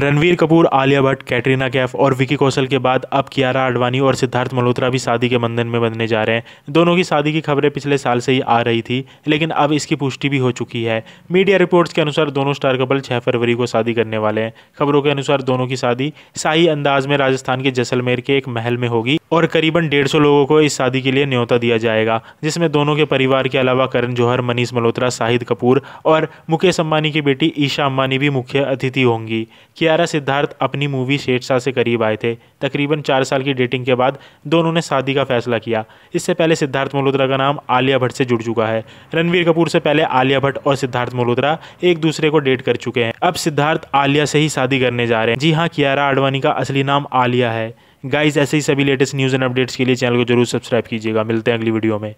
रणवीर कपूर आलिया भट्ट कैटरीना कैफ और विकी कौशल के बाद अब कियारा आडवाणी और सिद्धार्थ मल्होत्रा भी शादी के बंधन में बंधने जा रहे हैं दोनों की शादी की खबरें पिछले साल से ही आ रही थी लेकिन अब इसकी पुष्टि भी हो चुकी है मीडिया रिपोर्ट्स के अनुसार दोनों स्टार कपल छः फरवरी को शादी करने वाले हैं खबरों के अनुसार दोनों की शादी शाही अंदाज में राजस्थान के जैसलमेर के एक महल में होगी और करीबन डेढ़ सौ लोगों को इस शादी के लिए न्योता दिया जाएगा जिसमें दोनों के परिवार के अलावा करण जौहर मनीष मल्होत्रा शाहिद कपूर और मुकेश अम्बानी की बेटी ईशा अम्बानी भी मुख्य अतिथि होंगी कियारा सिद्धार्थ अपनी मूवी शेरशाह से करीब आए थे तकरीबन चार साल की डेटिंग के बाद दोनों ने शादी का फैसला किया इससे पहले सिद्धार्थ मल्होत्रा का नाम आलिया भट्ट से जुड़ चुका है रणवीर कपूर से पहले आलिया भट्ट और सिद्धार्थ मल्होत्रा एक दूसरे को डेट कर चुके हैं अब सिद्धार्थ आलिया से ही शादी करने जा रहे हैं जी हाँ कियारा आडवाणी का असली नाम आलिया है गाइज ऐसे ही सभी लेटेस्ट न्यूज़ एंड अपडेट्स के लिए चैनल को जरूर सब्सक्राइब कीजिएगा मिलते हैं अगली वीडियो में